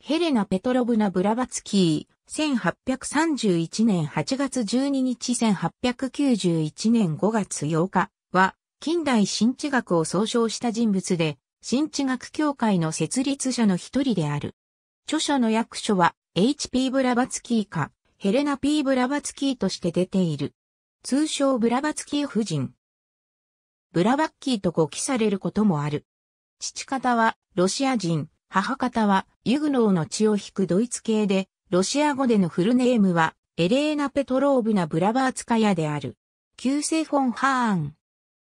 ヘレナ・ペトロブナ・ブラバツキー、1831年8月12日1891年5月8日は、近代新知学を総称した人物で、新知学協会の設立者の一人である。著書の役所は、H.P. ブラバツキーか、ヘレナ・ P. ブラバツキーとして出ている。通称ブラバツキー夫人。ブラバッキーと語記されることもある。父方はロシア人、母方はユグノーの血を引くドイツ系で、ロシア語でのフルネームはエレーナ・ペトローブナ・ブラバーツカヤである。旧姓フォン・ハーン。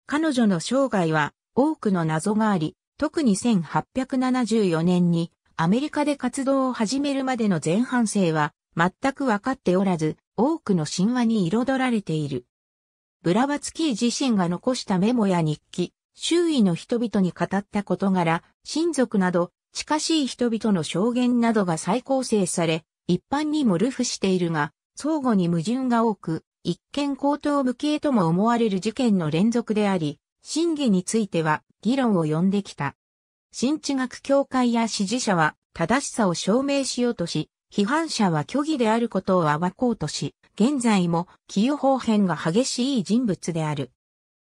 彼女の生涯は多くの謎があり、特に1874年にアメリカで活動を始めるまでの前半生は全くわかっておらず、多くの神話に彩られている。ブラバツキー自身が残したメモや日記、周囲の人々に語った事柄、親族など近しい人々の証言などが再構成され、一般にもルフしているが、相互に矛盾が多く、一見高等無形とも思われる事件の連続であり、真偽については議論を呼んできた。新知学協会や支持者は正しさを証明しようとし、批判者は虚偽であることを暴こうとし、現在も起用方変が激しい人物である。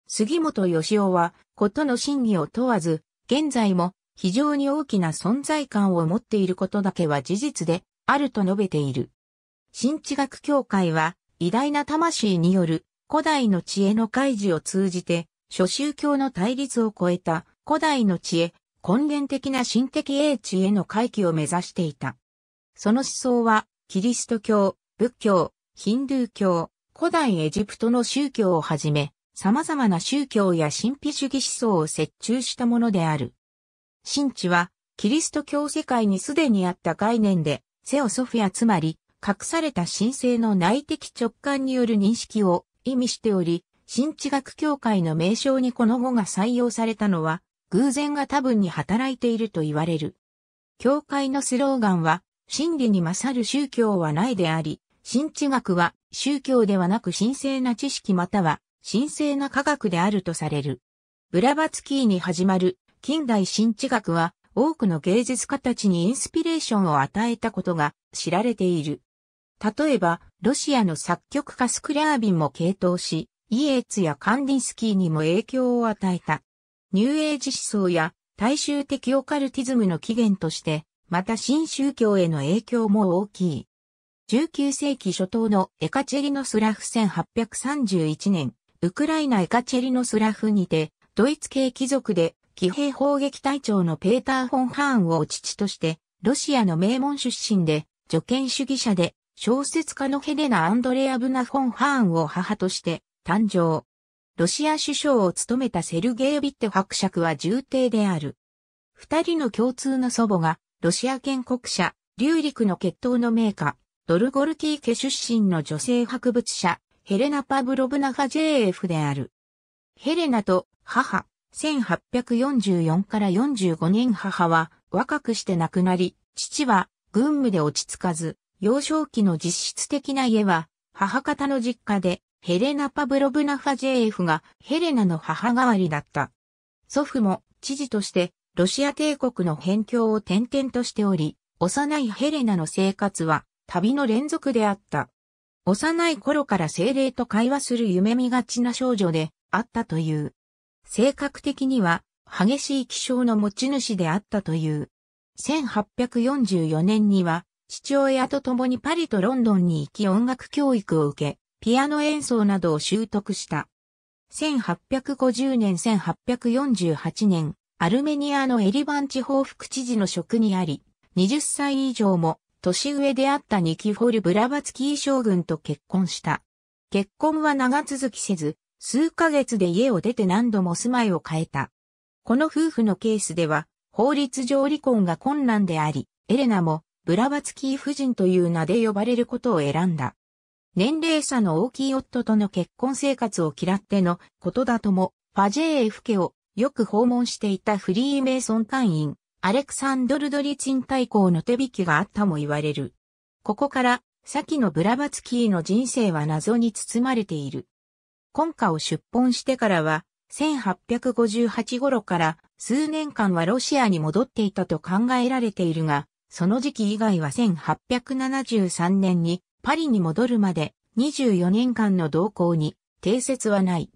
杉本義雄は、ことの真偽を問わず、現在も非常に大きな存在感を持っていることだけは事実であると述べている。新知学協会は偉大な魂による古代の知恵の開示を通じて諸宗教の対立を超えた古代の知恵、根源的な神的英知への回帰を目指していた。その思想はキリスト教、仏教、ヒンドゥー教、古代エジプトの宗教をはじめ、様々な宗教や神秘主義思想を設置したものである。神知は、キリスト教世界にすでにあった概念で、セオソフィアつまり、隠された神聖の内的直感による認識を意味しており、神知学協会の名称にこの語が採用されたのは、偶然が多分に働いていると言われる。教会のスローガンは、真理に勝る宗教はないであり、神知学は宗教ではなく神聖な知識または神聖な科学であるとされる。ブラバツキーに始まる近代新知学は多くの芸術家たちにインスピレーションを与えたことが知られている。例えば、ロシアの作曲家スクラービンも傾倒し、イエーツやカンディンスキーにも影響を与えた。ニューエイジ思想や大衆的オカルティズムの起源として、また新宗教への影響も大きい。19世紀初頭のエカチェリノスラフ1831年、ウクライナエカチェリノスラフにて、ドイツ系貴族で騎兵砲撃隊長のペーター・フォン・ハーンを父として、ロシアの名門出身で、女権主義者で、小説家のヘレナ・アンドレア・ブナ・フォン・ハーンを母として、誕生。ロシア首相を務めたセルゲイ・ビッテ伯爵は重帝である。二人の共通の祖母が、ロシア建国者、リューリクの血統の名家、ドルゴルキー家出身の女性博物者、ヘレナ・パブロブナ・ファジェーエフである。ヘレナと母、1844から45年母は若くして亡くなり、父は軍務で落ち着かず、幼少期の実質的な家は、母方の実家で、ヘレナ・パブロブナ・ファジェーフがヘレナの母代わりだった。祖父も知事としてロシア帝国の辺境を転々としており、幼いヘレナの生活は旅の連続であった。幼い頃から精霊と会話する夢見がちな少女であったという。性格的には激しい気性の持ち主であったという。1844年には父親と共にパリとロンドンに行き音楽教育を受け、ピアノ演奏などを習得した。1850年1848年、アルメニアのエリバン地方副知事の職にあり、20歳以上も年上であったニキフォル・ブラバツキー将軍と結婚した。結婚は長続きせず、数ヶ月で家を出て何度も住まいを変えた。この夫婦のケースでは、法律上離婚が困難であり、エレナもブラバツキー夫人という名で呼ばれることを選んだ。年齢差の大きい夫との結婚生活を嫌ってのことだとも、ファジェーエフ家をよく訪問していたフリーメイソン会員、アレクサンドル・ドリチン大公の手引きがあったも言われる。ここから、先のブラバツキーの人生は謎に包まれている。今夏を出奔してからは、1858頃から数年間はロシアに戻っていたと考えられているが、その時期以外は1873年にパリに戻るまで24年間の動向に定説はない。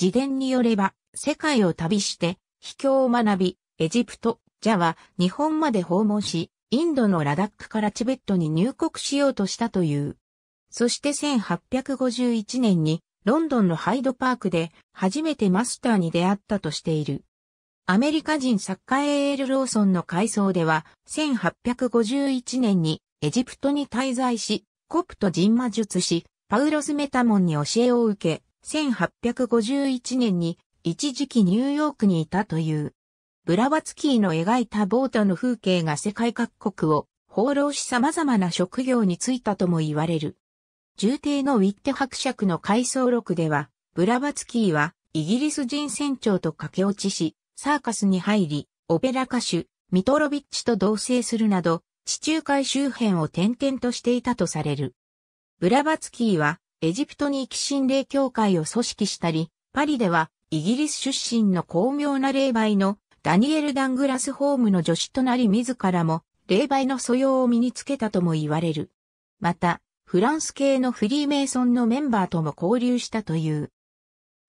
自伝によれば、世界を旅して、秘境を学び、エジプト、ジャワ、日本まで訪問し、インドのラダックからチベットに入国しようとしたという。そして1851年にロンドンのハイドパークで初めてマスターに出会ったとしている。アメリカ人作家エール・ローソンの回想では、1851年にエジプトに滞在し、コプト人魔術師、パウロス・メタモンに教えを受け、1851年に一時期ニューヨークにいたという。ブラワツキーの描いたボートの風景が世界各国を放浪し様々な職業に就いたとも言われる。重帝のウィッテ伯爵の回想録では、ブラバツキーは、イギリス人船長と駆け落ちし、サーカスに入り、オペラ歌手、ミトロビッチと同棲するなど、地中海周辺を転々としていたとされる。ブラバツキーは、エジプトに行き心霊協会を組織したり、パリでは、イギリス出身の巧妙な霊媒のダニエル・ダングラス・ホームの助手となり自らも霊媒の素養を身につけたとも言われる。また、フランス系のフリーメイソンのメンバーとも交流したという。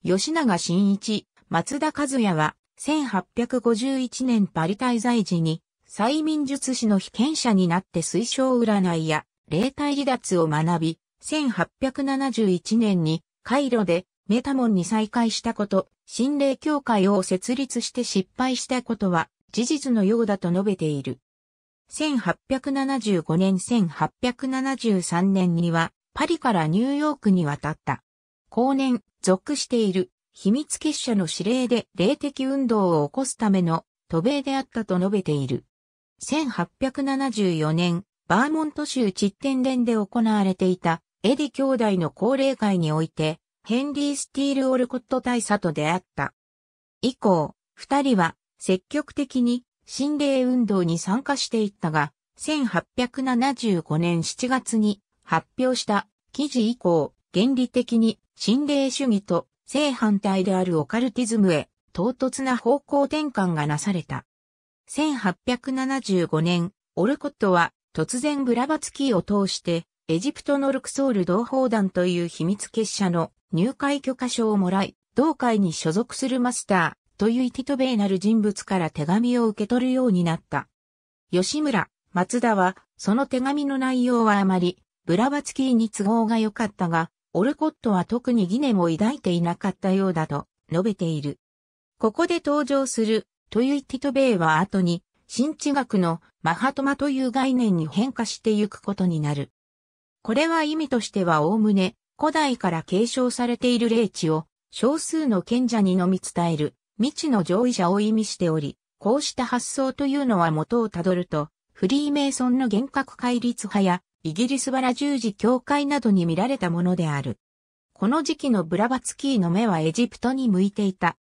吉永真一、松田和也は、1851年パリ滞在時に、催眠術師の被験者になって推奨占いや、霊体離脱を学び、1871年に、カイロで、メタモンに再会したこと、心霊協会を設立して失敗したことは、事実のようだと述べている。1875年1873年にはパリからニューヨークに渡った。後年、属している秘密結社の指令で霊的運動を起こすための渡米であったと述べている。1874年、バーモント州チッテンデンで行われていたエディ兄弟の高齢会において、ヘンリー・スティール・オルコット大佐と出会った。以降、二人は積極的に心霊運動に参加していったが、1875年7月に発表した記事以降、原理的に心霊主義と正反対であるオカルティズムへ唐突な方向転換がなされた。1875年、オルコットは突然ブラバツキーを通してエジプトのルクソール同胞団という秘密結社の入会許可証をもらい、同会に所属するマスター、というティトベイなる人物から手紙を受け取るようになった。吉村、松田は、その手紙の内容はあまり、ブラバツキーに都合が良かったが、オルコットは特に疑念を抱いていなかったようだと述べている。ここで登場する、というティトベイは後に、新知学のマハトマという概念に変化してゆくことになる。これは意味としてはおおむね、古代から継承されている霊地を少数の賢者にのみ伝える未知の上位者を意味しており、こうした発想というのは元をたどると、フリーメイソンの厳格戒律派や、イギリスバラ十字教会などに見られたものである。この時期のブラバツキーの目はエジプトに向いていた。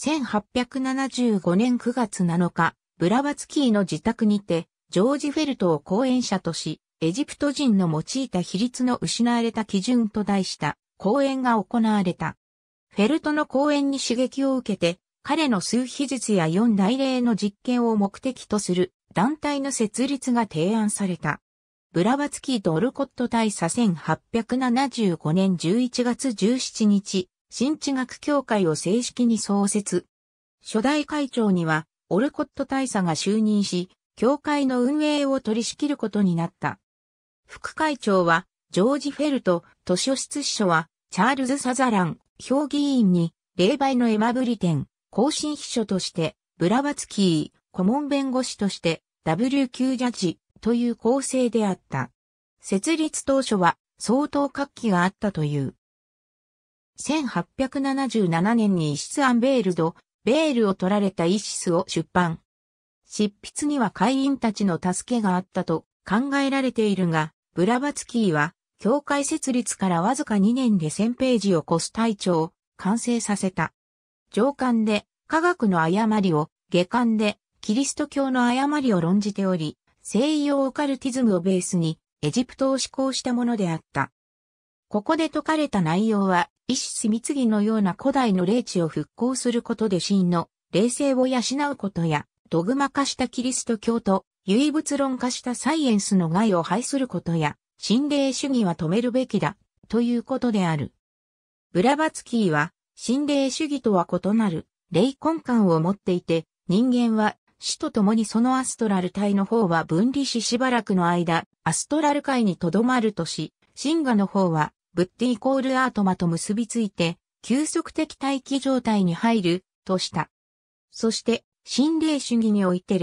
1875年9月7日、ブラバツキーの自宅にて、ジョージ・フェルトを講演者とし、エジプト人の用いた比率の失われた基準と題した講演が行われた。フェルトの講演に刺激を受けて、彼の数秘術や四大霊の実験を目的とする団体の設立が提案された。ブラバツキーとオルコット大佐1875年11月17日、新地学協会を正式に創設。初代会長には、オルコット大佐が就任し、協会の運営を取り仕切ることになった。副会長は、ジョージ・フェルト、図書室秘書は、チャールズ・サザラン、評議員に、霊媒の絵まぶりン、更新秘書として、ブラバツキー、顧問弁護士として、W q ジャッジという構成であった。設立当初は相当活気があったという。1877年に一室アンベールド、ベールを取られたイシスを出版。執筆には会員たちの助けがあったと考えられているが、ブラバツキーは、協会設立からわずか2年で1000ページを越す隊長、完成させた。上官で科学の誤りを、下官でキリスト教の誤りを論じており、西洋オカルティズムをベースにエジプトを思考したものであった。ここで説かれた内容は、イシスミツギのような古代の霊地を復興することで真の霊性を養うことや、ドグマ化したキリスト教と唯物論化したサイエンスの害を排することや、心霊主義は止めるべきだ、ということである。ブラバツキーは、心霊主義とは異なる霊根幹を持っていて、人間は死と共にそのアストラル体の方は分離ししばらくの間、アストラル界に留まるとし、神話の方は、ブッディイコールアートマと結びついて、急速的待機状態に入る、とした。そして、心霊主義において